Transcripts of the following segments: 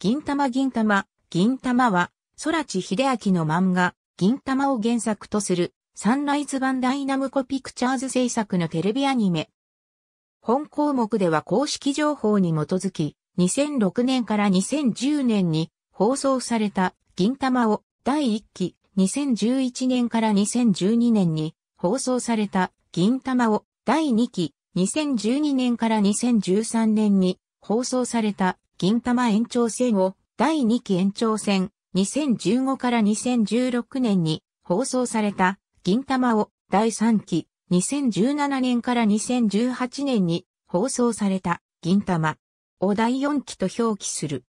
銀玉銀玉、銀玉は、空知秀明の漫画、銀玉を原作とする、サンライズ版ダイナムコピクチャーズ制作のテレビアニメ。本項目では公式情報に基づき、2006年から2010年に放送された銀玉を第1期、2011年から2012年に放送された銀玉を第2期、2012年から2013年に放送された銀玉延長戦を第2期延長戦2015から2016年に放送された銀玉を第3期2017年から2018年に放送された銀玉を第4期と表記する。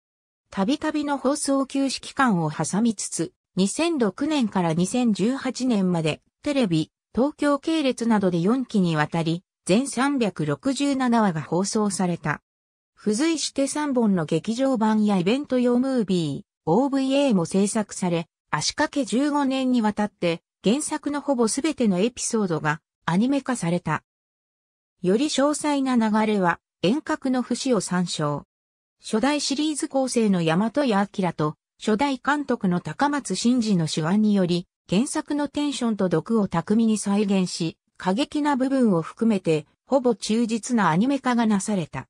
たびたびの放送休止期間を挟みつつ、2006年から2018年までテレビ、東京系列などで4期にわたり、全367話が放送された。付随して3本の劇場版やイベント用ムービー、OVA も制作され、足掛け15年にわたって原作のほぼすべてのエピソードがアニメ化された。より詳細な流れは遠隔の節を参照。初代シリーズ構成の大和や明と初代監督の高松真嗣の手腕により原作のテンションと毒を巧みに再現し、過激な部分を含めてほぼ忠実なアニメ化がなされた。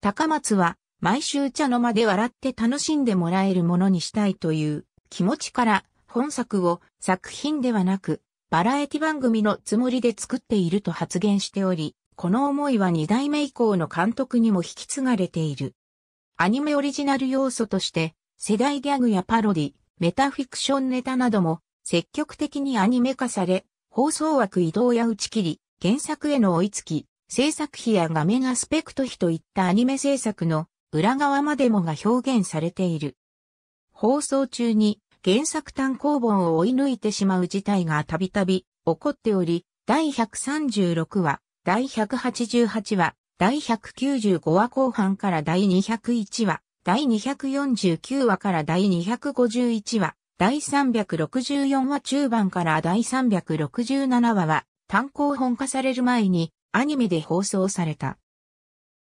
高松は毎週茶の間で笑って楽しんでもらえるものにしたいという気持ちから本作を作品ではなくバラエティ番組のつもりで作っていると発言しており、この思いは二代目以降の監督にも引き継がれている。アニメオリジナル要素として世代ギャグやパロディ、メタフィクションネタなども積極的にアニメ化され、放送枠移動や打ち切り、原作への追いつき、制作費や画面アスペクト費といったアニメ制作の裏側までもが表現されている。放送中に原作単行本を追い抜いてしまう事態がたびたび起こっており、第136話、第188話、第195話後半から第201話、第249話から第251話、第364話中盤から第367話は単行本化される前にアニメで放送された。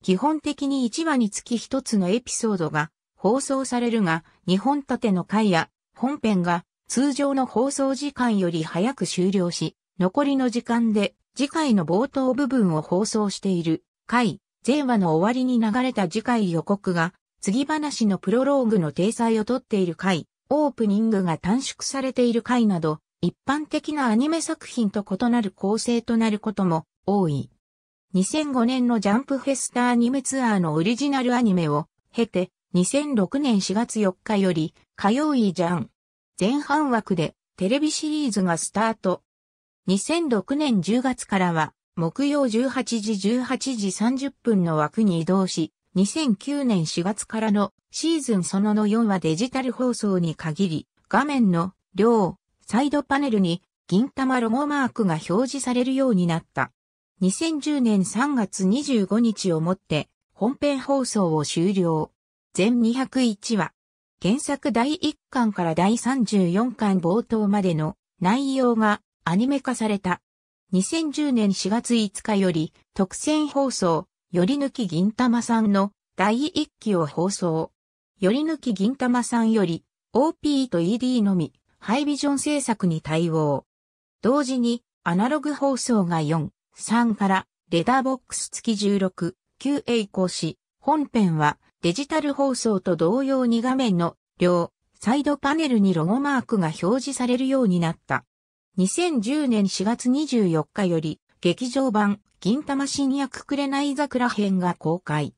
基本的に1話につき1つのエピソードが放送されるが、2本立ての回や本編が通常の放送時間より早く終了し、残りの時間で次回の冒頭部分を放送している回、前話の終わりに流れた次回予告が、次話のプロローグの体裁をとっている回、オープニングが短縮されている回など、一般的なアニメ作品と異なる構成となることも多い。2005年のジャンプフェスタアニメツアーのオリジナルアニメを経て、2006年4月4日より、火曜いじゃん。前半枠でテレビシリーズがスタート。2006年10月からは、木曜18時18時30分の枠に移動し、2009年4月からのシーズンそのの4はデジタル放送に限り、画面の両サイドパネルに銀玉ロゴマークが表示されるようになった。2010年3月25日をもって本編放送を終了。全201話。原作第1巻から第34巻冒頭までの内容がアニメ化された。2010年4月5日より特選放送、より抜き銀玉さんの第1期を放送。より抜き銀玉さんより OP と ED のみハイビジョン制作に対応。同時にアナログ放送が4、3からレダーボックス付き16、9 a 移行し、本編はデジタル放送と同様に画面の両サイドパネルにロゴマークが表示されるようになった。2010年4月24日より劇場版銀魂新薬くれない桜編が公開。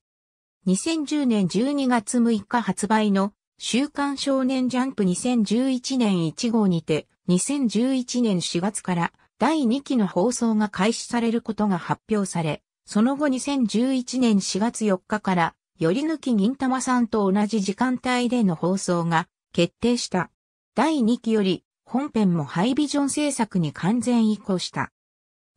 2010年12月6日発売の週刊少年ジャンプ2011年1号にて2011年4月から第2期の放送が開始されることが発表され、その後2011年4月4日から、より抜き銀玉さんと同じ時間帯での放送が決定した。第2期より、本編もハイビジョン制作に完全移行した。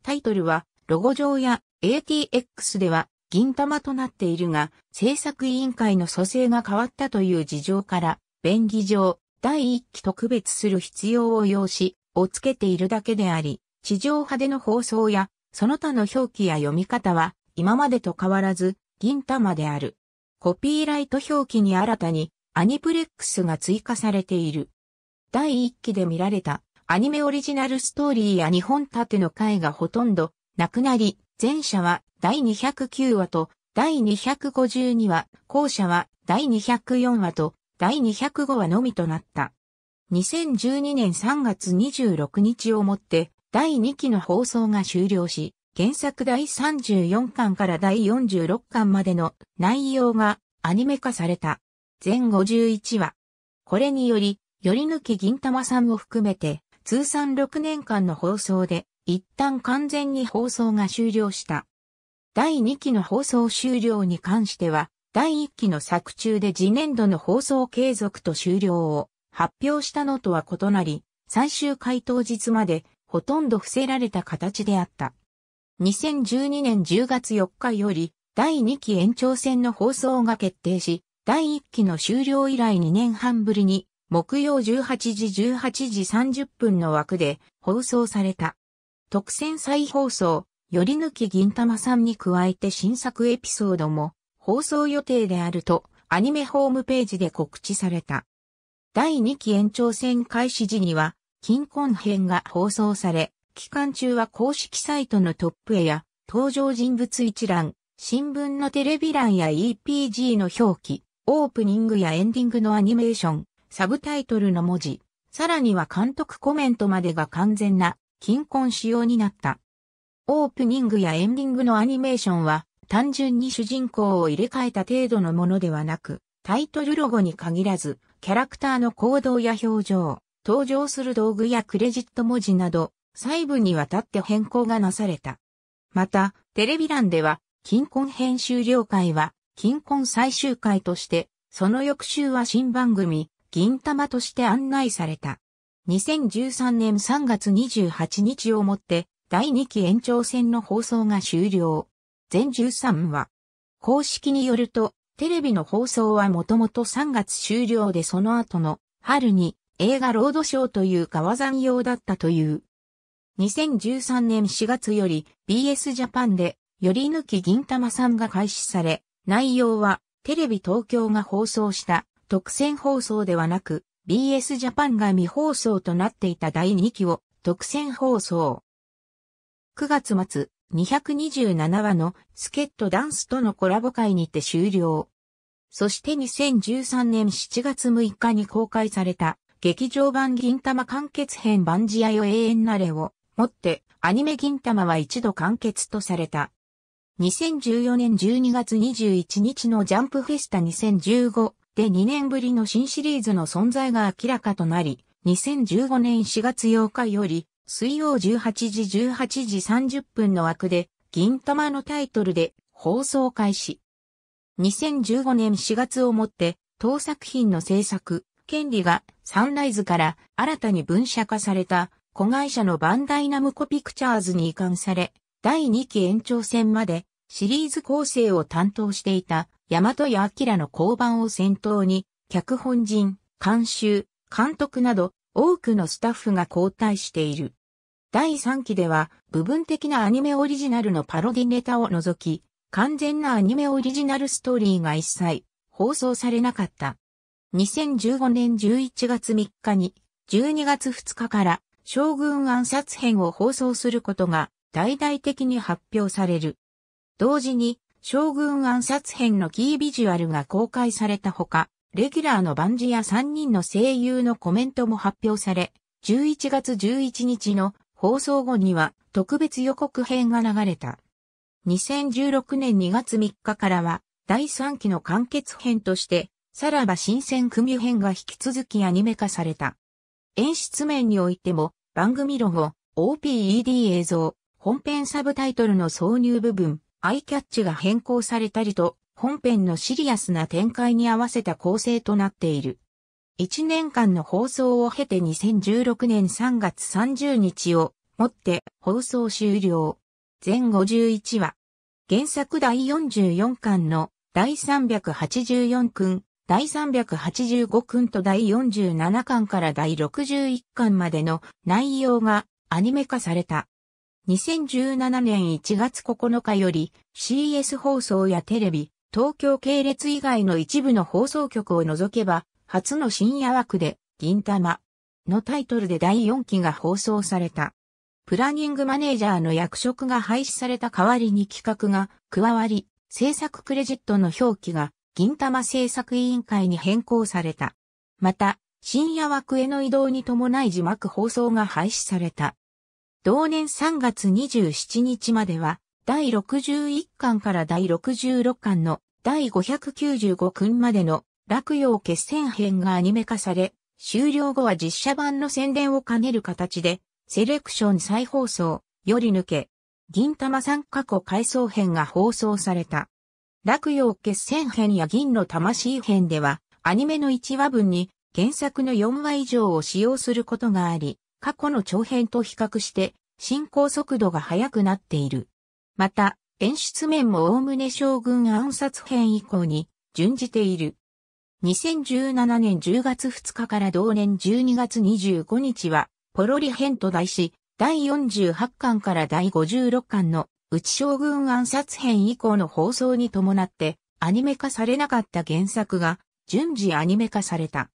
タイトルは、ロゴ上や ATX では銀玉となっているが、制作委員会の組成が変わったという事情から、便宜上、第1期特別する必要を要し、をつけているだけであり、地上派での放送や、その他の表記や読み方は、今までと変わらず、銀玉である。コピーライト表記に新たに、アニプレックスが追加されている。第1期で見られた、アニメオリジナルストーリーや日本縦の回がほとんど、なくなり、前者は第209話と、第252話、後者は第204話と、第205話のみとなった。2012年3月26日をもって、第2期の放送が終了し、原作第34巻から第46巻までの内容がアニメ化された。全51話。これにより、より抜き銀玉さんを含めて、通算6年間の放送で、一旦完全に放送が終了した。第2期の放送終了に関しては、第1期の作中で次年度の放送継続と終了を発表したのとは異なり、最終回当日までほとんど伏せられた形であった。2012年10月4日より第2期延長戦の放送が決定し、第1期の終了以来2年半ぶりに木曜18時18時30分の枠で放送された。特選再放送、より抜き銀玉さんに加えて新作エピソードも放送予定であるとアニメホームページで告知された。第2期延長戦開始時には近婚編が放送され、期間中は公式サイトのトップ絵や登場人物一覧、新聞のテレビ欄や EPG の表記、オープニングやエンディングのアニメーション、サブタイトルの文字、さらには監督コメントまでが完全な近婚仕様になった。オープニングやエンディングのアニメーションは単純に主人公を入れ替えた程度のものではなく、タイトルロゴに限らず、キャラクターの行動や表情、登場する道具やクレジット文字など、細部にわたって変更がなされた。また、テレビ欄では、金婚編集了解は、金婚最終回として、その翌週は新番組、銀玉として案内された。2013年3月28日をもって、第2期延長戦の放送が終了。全13話。公式によると、テレビの放送はもともと3月終了でその後の春に映画ロードショーという川山用だったという。2013年4月より BS ジャパンで、より抜き銀玉さんが開始され、内容はテレビ東京が放送した特選放送ではなく、BS ジャパンが未放送となっていた第2期を特選放送。9月末、227話のスケットダンスとのコラボ会にて終了。そして2013年7月6日に公開された劇場版銀玉完結編万事屋よ永遠なれをもって、アニメ銀玉は一度完結とされた。2014年12月21日のジャンプフェスタ2015で2年ぶりの新シリーズの存在が明らかとなり、2015年4月8日より、水曜18時18時30分の枠で、銀玉のタイトルで放送開始。2015年4月をもって、当作品の制作、権利がサンライズから新たに分社化された子会社のバンダイナムコピクチャーズに移管され、第2期延長戦までシリーズ構成を担当していた大和や明の交番を先頭に、脚本人、監修、監督など多くのスタッフが交代している。第3期では部分的なアニメオリジナルのパロディネタを除き、完全なアニメオリジナルストーリーが一切放送されなかった。2015年11月3日に12月2日から将軍暗殺編を放送することが大々的に発表される。同時に将軍暗殺編のキービジュアルが公開されたほか、レギュラーの万事や3人の声優のコメントも発表され、11月11日の放送後には特別予告編が流れた。2016年2月3日からは第3期の完結編としてさらば新選組編が引き続きアニメ化された。演出面においても、番組ロゴ、OPED 映像、本編サブタイトルの挿入部分、アイキャッチが変更されたりと、本編のシリアスな展開に合わせた構成となっている。1年間の放送を経て2016年3月30日をもって放送終了。全51話。原作第44巻の第384訓。第385巻と第47巻から第61巻までの内容がアニメ化された。2017年1月9日より CS 放送やテレビ、東京系列以外の一部の放送局を除けば、初の深夜枠で、銀玉のタイトルで第4期が放送された。プランニングマネージャーの役職が廃止された代わりに企画が加わり、制作クレジットの表記が銀玉製作委員会に変更された。また、深夜枠への移動に伴い字幕放送が廃止された。同年3月27日までは、第61巻から第66巻の第595巻までの落葉決戦編がアニメ化され、終了後は実写版の宣伝を兼ねる形で、セレクション再放送、より抜け、銀玉三過去回想編が放送された。落葉決戦編や銀の魂編では、アニメの1話分に原作の4話以上を使用することがあり、過去の長編と比較して進行速度が速くなっている。また、演出面も概ね将軍暗殺編以降に準じている。2017年10月2日から同年12月25日は、ポロリ編と題し、第48巻から第56巻の内将軍暗殺編以降の放送に伴ってアニメ化されなかった原作が順次アニメ化された。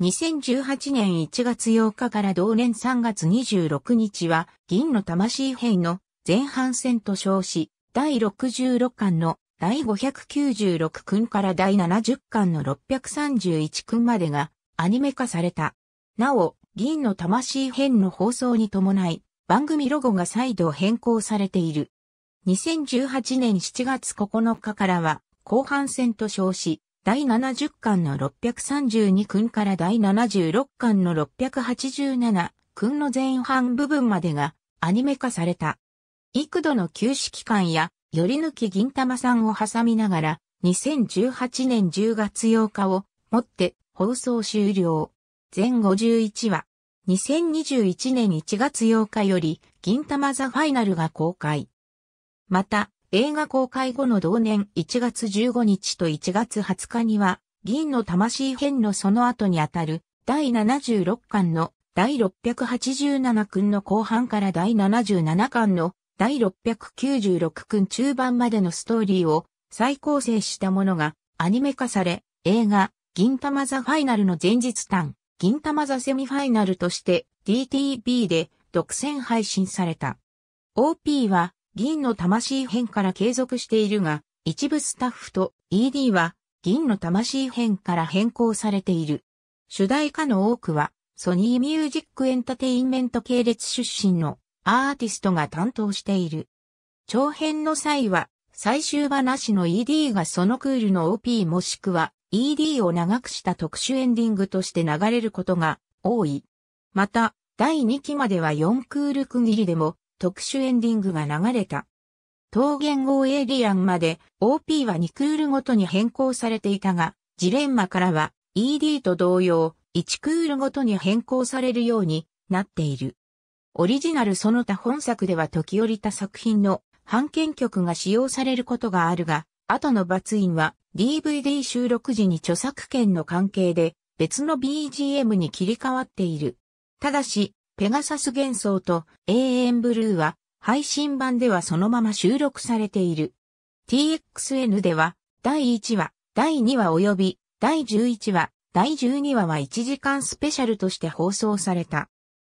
2018年1月8日から同年3月26日は銀の魂編の前半戦と称し、第66巻の第596巻から第70巻の631巻までがアニメ化された。なお、銀の魂編の放送に伴い、番組ロゴが再度変更されている。2018年7月9日からは、後半戦と称し、第70巻の632訓から第76巻の687訓の前半部分までがアニメ化された。幾度の休止期間や、より抜き銀玉さんを挟みながら、2018年10月8日をもって放送終了。全51話。2021年1月8日より、銀玉ザファイナルが公開。また、映画公開後の同年1月15日と1月20日には、銀の魂編のその後にあたる第76巻の第687巻の後半から第77巻の第696巻中盤までのストーリーを再構成したものがアニメ化され、映画、銀玉座ファイナルの前日単、銀玉座セミファイナルとして DTV で独占配信された。OP は銀の魂編から継続しているが、一部スタッフと ED は銀の魂編から変更されている。主題歌の多くはソニーミュージックエンタテインメント系列出身のアーティストが担当している。長編の際は最終話の ED がそのクールの OP もしくは ED を長くした特殊エンディングとして流れることが多い。また、第2期までは4クール区切りでも特殊エンディングが流れた。桃源王エイリアンまで OP は2クールごとに変更されていたが、ジレンマからは ED と同様、1クールごとに変更されるようになっている。オリジナルその他本作では時折他作品の版権曲が使用されることがあるが、後の罰印は DVD 収録時に著作権の関係で別の BGM に切り替わっている。ただし、ペガサス幻想と永遠ブルーは配信版ではそのまま収録されている。TXN では第1話、第2話及び第11話、第12話は1時間スペシャルとして放送された。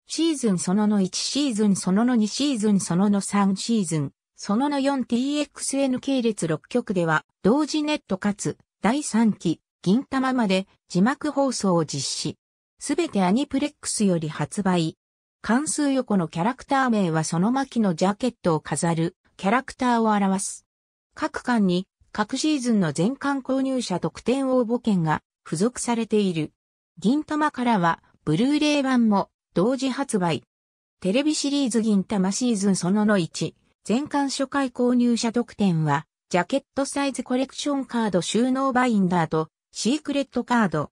シーズンそのの1シーズンそのの2シーズンそのの3シーズン、そのの 4TXN 系列6曲では同時ネットかつ第3期銀玉まで字幕放送を実施。すべてアニプレックスより発売。関数横のキャラクター名はその巻のジャケットを飾るキャラクターを表す。各巻に各シーズンの全巻購入者特典応募券が付属されている。銀玉からはブルーレイ版も同時発売。テレビシリーズ銀玉シーズンそのの1、全巻初回購入者特典はジャケットサイズコレクションカード収納バインダーとシークレットカード。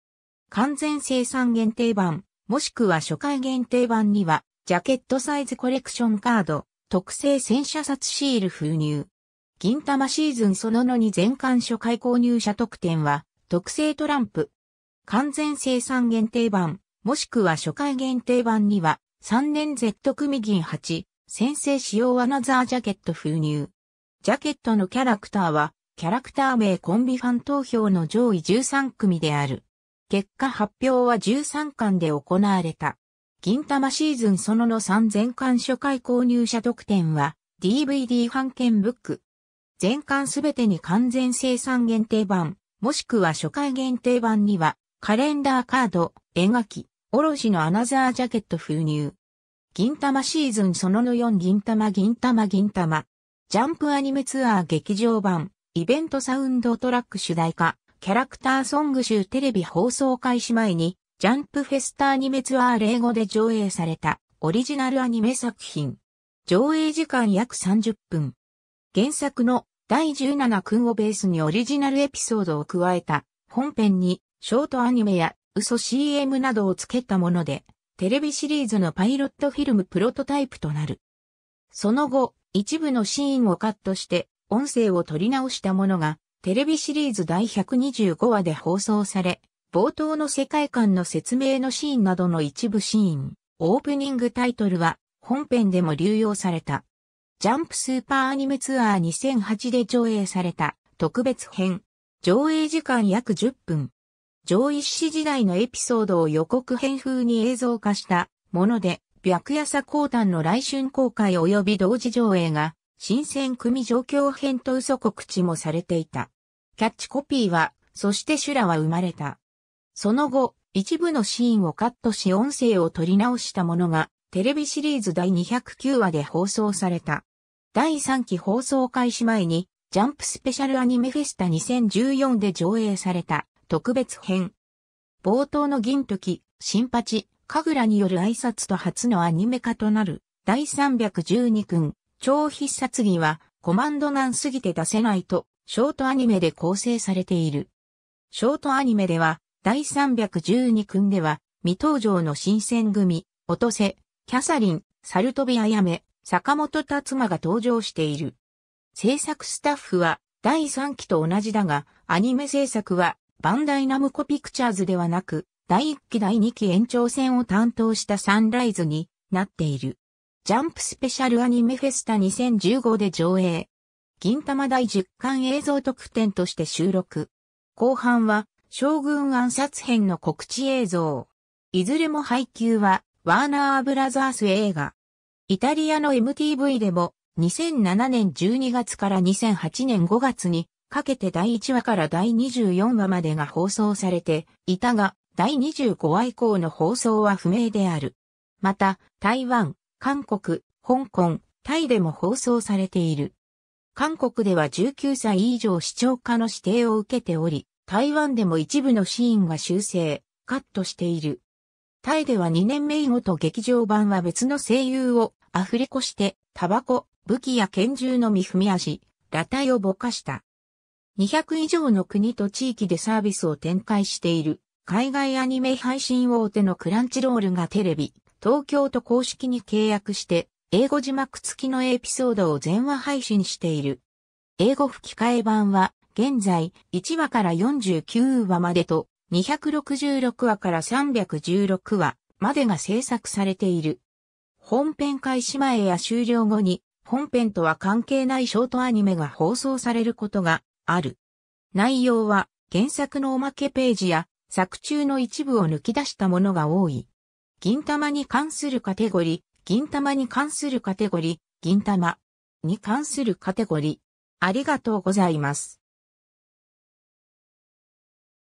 完全生産限定版、もしくは初回限定版には、ジャケットサイズコレクションカード、特製戦車札シール封入。銀玉シーズンそののに全館初回購入者特典は、特製トランプ。完全生産限定版、もしくは初回限定版には、3年 Z 組銀8、先生使用アナザージャケット封入。ジャケットのキャラクターは、キャラクター名コンビファン投票の上位13組である。結果発表は13巻で行われた。銀玉シーズンそのの3000巻初回購入者特典は DVD 版券ブック。全巻すべてに完全生産限定版、もしくは初回限定版にはカレンダーカード、絵描き、おろしのアナザージャケット封入。銀玉シーズンそのの4銀玉銀玉銀玉。ジャンプアニメツアー劇場版、イベントサウンドトラック主題歌、キャラクターソング集テレビ放送開始前に、ジャンプフェスタアニメツアー英語で上映されたオリジナルアニメ作品。上映時間約30分。原作の第17訓をベースにオリジナルエピソードを加えた本編にショートアニメや嘘 CM などをつけたもので、テレビシリーズのパイロットフィルムプロトタイプとなる。その後、一部のシーンをカットして音声を取り直したものがテレビシリーズ第125話で放送され、冒頭の世界観の説明のシーンなどの一部シーン、オープニングタイトルは本編でも流用された。ジャンプスーパーアニメツアー2008で上映された特別編。上映時間約10分。上一史時代のエピソードを予告編風に映像化したもので、白夜佐高端の来春公開及び同時上映が新選組状況編と嘘告知もされていた。キャッチコピーは、そして修羅は生まれた。その後、一部のシーンをカットし音声を取り直したものが、テレビシリーズ第209話で放送された。第3期放送開始前に、ジャンプスペシャルアニメフェスタ2014で上映された特別編。冒頭の銀時、新八、神楽による挨拶と初のアニメ化となる第312君、超必殺技はコマンド難すぎて出せないと、ショートアニメで構成されている。ショートアニメでは、第312訓では、未登場の新選組、落とせ、キャサリン、サルトビアヤメ、坂本達馬が登場している。制作スタッフは、第3期と同じだが、アニメ制作は、バンダイナムコピクチャーズではなく、第1期第2期延長戦を担当したサンライズになっている。ジャンプスペシャルアニメフェスタ2015で上映。銀玉第10巻映像特典として収録。後半は、将軍暗殺編の告知映像。いずれも配給は、ワーナーブラザース映画。イタリアの MTV でも、2007年12月から2008年5月に、かけて第1話から第24話までが放送されていたが、第25話以降の放送は不明である。また、台湾、韓国、香港、タイでも放送されている。韓国では19歳以上視聴家の指定を受けており、台湾でも一部のシーンは修正、カットしている。タイでは2年目以後と劇場版は別の声優をアフレコして、タバコ、武器や拳銃の見踏み足、裸体をぼかした。200以上の国と地域でサービスを展開している海外アニメ配信大手のクランチロールがテレビ、東京と公式に契約して、英語字幕付きのエピソードを全話配信している。英語吹き替え版は、現在、1話から49話までと、266話から316話までが制作されている。本編開始前や終了後に、本編とは関係ないショートアニメが放送されることがある。内容は、原作のおまけページや、作中の一部を抜き出したものが多い。銀玉に関するカテゴリ、銀玉に関するカテゴリ、銀玉に関するカテゴリ。ありがとうございます。